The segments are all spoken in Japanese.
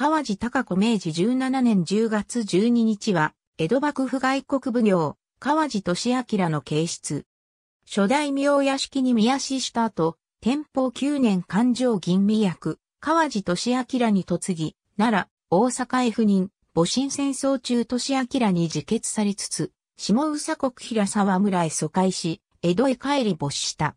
川地高子明治17年10月12日は、江戸幕府外国奉行、川地俊明の形出。初代名屋敷に宮市した後、天保9年勘定吟味役、川地俊明に嫁ぎ、奈良、大阪へ赴任、戊辰戦争中俊明に自決されつつ、下宇佐国平沢村へ疎開し、江戸へ帰り没した。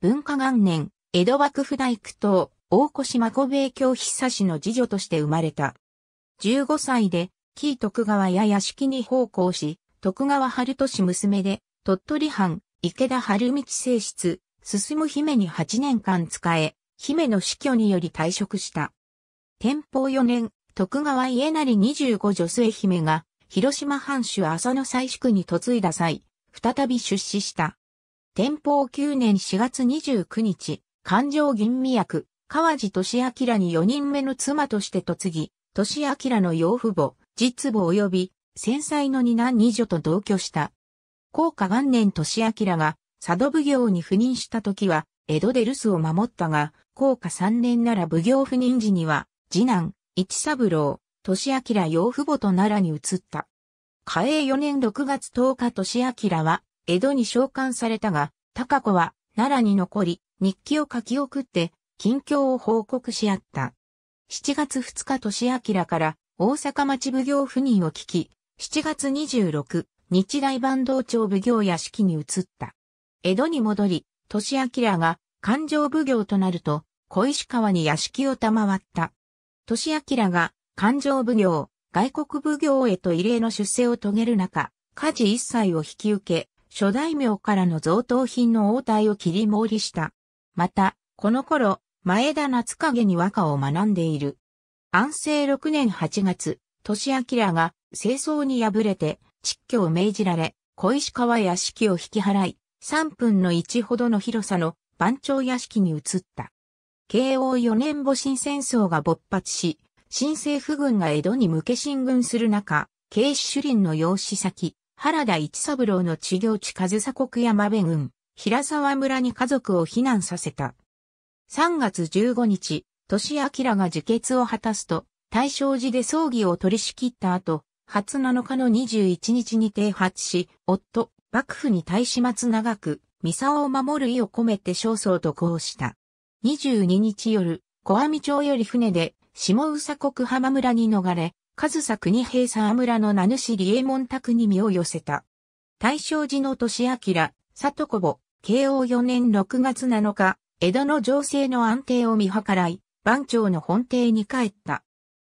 文化元年、江戸幕府大工頭、大越真子米京久志の次女として生まれた。15歳で、紀伊徳川や屋敷に奉公し、徳川春俊娘で、鳥取藩、池田春道正室、進む姫に8年間仕え、姫の死去により退職した。天保4年、徳川家成25女末姫が、広島藩主浅野西宿に嫁いだ際、再び出資した。天保9年4月29日、勘定銀味役、川地俊明に4人目の妻として嫁ぎ、俊明の養父母、実母及び、戦災の二男二女と同居した。高下元年俊明が、佐渡奉行に赴任した時は、江戸で留守を守ったが、高下三年なら奉行赴任時には、次男、一三郎、俊明養父母と奈良に移った。嘉永4年6月10日俊明は、江戸に召喚されたが、高子は、奈良に残り、日記を書き送って、近況を報告し合った。7月2日年明から大阪町奉行赴任を聞き、7月26日大万道町奉行屋敷に移った。江戸に戻り、年明が環状奉行となると、小石川に屋敷を賜った。年明が環状奉行、外国奉行へと異例の出世を遂げる中、家事一切を引き受け、諸大名からの贈答品の応対を切り盛りした。また、この頃、前田夏影に和歌を学んでいる。安政6年8月、年明が清掃に敗れて、蟄居を命じられ、小石川屋敷を引き払い、3分の1ほどの広さの番長屋敷に移った。慶応四年戊辰戦争が勃発し、新政府軍が江戸に向け進軍する中、慶主林の養子先、原田一三郎の治療地上総国山部軍、平沢村に家族を避難させた。3月15日、年明が受決を果たすと、大正寺で葬儀を取り仕切った後、初7日の21日に停発し、夫、幕府に対し松長く、三沢を守る意を込めて焦燥と合した。22日夜、小網町より船で、下宇佐国浜村に逃れ、上佐国平沢村の名主利右衛門宅に身を寄せた。大正寺の年明、里子母、慶応4年6月7日、江戸の情勢の安定を見計らい、番長の本邸に帰った。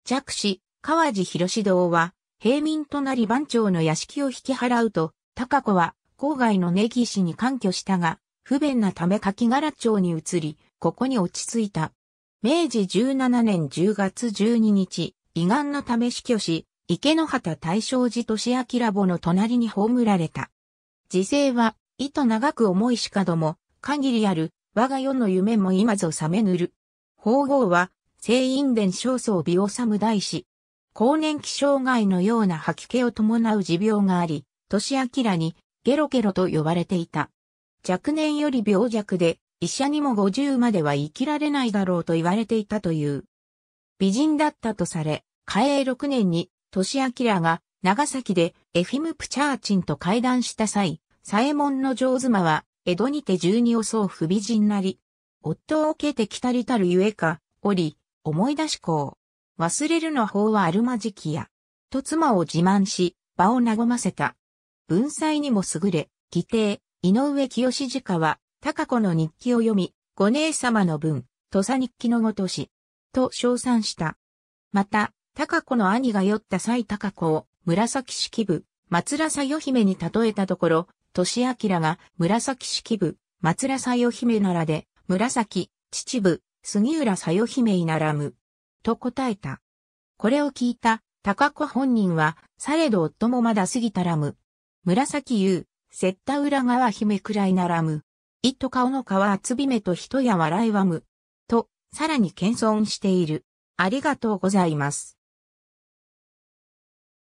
弱子、川地広堂は、平民となり番長の屋敷を引き払うと、高子は、郊外の根岸に干挙したが、不便なため柿柄町に移り、ここに落ち着いた。明治17年10月12日、胃がんのため死去し、池の畑大正寺利明母の隣に葬られた。時勢は意図長く重いしかども、限りある、我が世の夢も今ぞ覚めぬる。法号は、聖院伝少僧美をむ大師。高年期障害のような吐き気を伴う持病があり、年明にゲロゲロと呼ばれていた。若年より病弱で、医者にも五十までは生きられないだろうと言われていたという。美人だったとされ、嘉永六年に、年明が長崎でエフィム・プチャーチンと会談した際、左衛門の上妻は、江戸にて十二をそう不備人なり。夫を受けてきたりたるゆえか、おり、思い出しこう。忘れるの方はあるまじきや。と妻を自慢し、場を和ませた。文才にも優れ、義弟、井上清次家は、高子の日記を読み、五姉様の文、土佐日記のごとし、と称賛した。また、高子の兄が酔った際高子を、紫式部、松良さよ姫に例えたところ、俊明が紫式部、松田、さよ姫ならで、紫、秩父、杉浦さよ姫いならむ。と答えた。これを聞いた、高子本人は、されど夫もまだ過ぎたらむ。紫優、雪田浦川姫くらいならむ。いと顔の皮厚びと人や笑いはむ。と、さらに謙遜している。ありがとうございます。